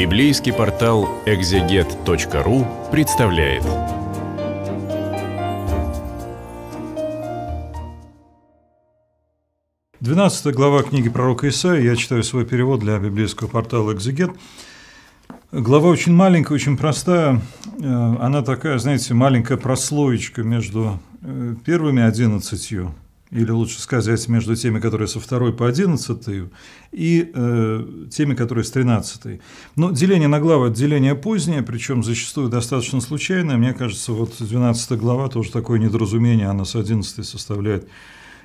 Библейский портал exeget.ru представляет. Двенадцатая глава книги пророка Исаия, я читаю свой перевод для библейского портала «Экзегет». Глава очень маленькая, очень простая. Э, она такая, знаете, маленькая прослоечка между э, первыми одиннадцатью или лучше сказать, между теми, которые со второй по одиннадцатую, и э, теми, которые с тринадцатой. Но деление на главы – деление позднее, причем зачастую достаточно случайное. Мне кажется, вот двенадцатая глава – тоже такое недоразумение, она с одиннадцатой составляет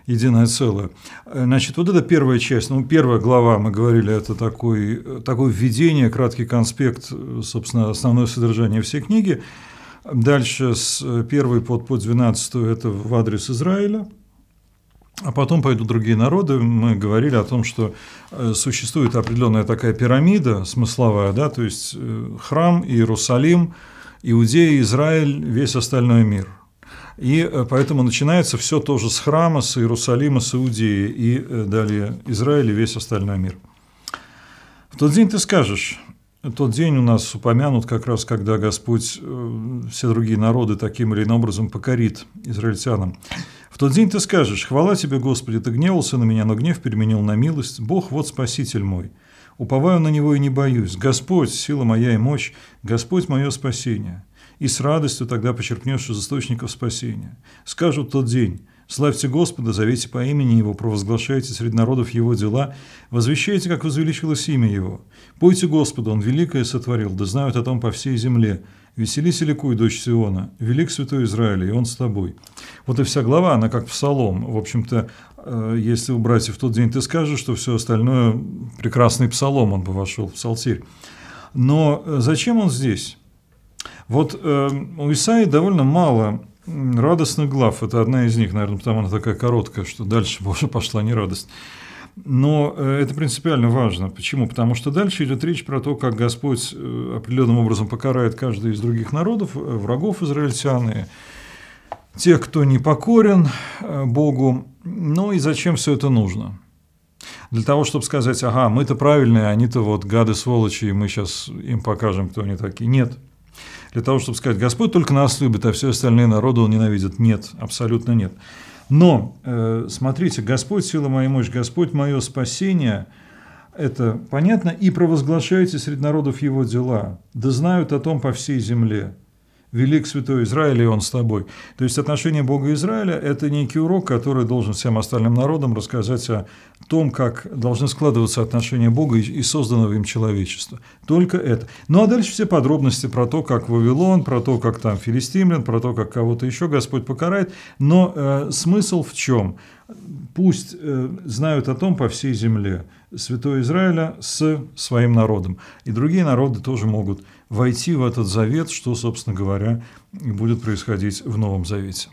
единое целое. Значит, вот это первая часть. Ну, первая глава, мы говорили, это такой, такое введение, краткий конспект, собственно, основное содержание всей книги. Дальше с первой под, по двенадцатую это в адрес Израиля – а потом пойдут другие народы. Мы говорили о том, что э, существует определенная такая пирамида смысловая, да, то есть э, храм, Иерусалим, Иудея, Израиль, весь остальной мир. И э, поэтому начинается все тоже с храма, с Иерусалима, с Иудеи и далее Израиль и весь остальной мир. В тот день ты скажешь, тот день у нас упомянут как раз, когда Господь все другие народы таким или иным образом покорит израильтянам. В тот день ты скажешь, хвала тебе, Господи, ты гневался на меня, но гнев переменил на милость. Бог, вот Спаситель мой. Уповаю на Него и не боюсь. Господь, сила моя и мощь, Господь мое спасение. И с радостью тогда почерпнешь из источников спасения. Скажут тот день, Славьте Господа, зовите по имени Его, провозглашайте среди народов Его дела, возвещайте, как возвеличилось имя Его. Пойте Господу, Он великое сотворил, да знают о том по всей земле. Веселись и ликуй, дочь Сиона, велик святой Израиль, и Он с тобой. Вот и вся глава, она как псалом. В общем-то, э, если убрать и в тот день ты скажешь, что все остальное прекрасный псалом, он бы вошел в псалтирь. Но э, зачем он здесь? Вот э, у Исаи довольно мало радостных глав. Это одна из них, наверное, потому она такая короткая, что дальше уже пошла не радость. Но это принципиально важно. Почему? Потому что дальше идет речь про то, как Господь определенным образом покарает каждый из других народов, врагов израильтян, и тех, кто не покорен э, Богу. Ну и зачем все это нужно? Для того, чтобы сказать, ага, мы-то правильные, они-то вот гады-сволочи, и мы сейчас им покажем, кто они такие. Нет. Для того, чтобы сказать, Господь только нас любит, а все остальные народы Он ненавидит. Нет, абсолютно нет. Но, э, смотрите, Господь, сила моя мощь, Господь мое спасение, это понятно, и провозглашайте среди народов Его дела, да знают о том по всей земле велик святой Израиль, и он с тобой. То есть отношение Бога Израиля – это некий урок, который должен всем остальным народам рассказать о том, как должны складываться отношения Бога и созданного им человечества. Только это. Ну а дальше все подробности про то, как Вавилон, про то, как там филистимлян, про то, как кого-то еще Господь покарает. Но э, смысл в чем? пусть э, знают о том по всей земле святой Израиля с своим народом. И другие народы тоже могут войти в этот завет, что, собственно говоря, будет происходить в Новом Завете.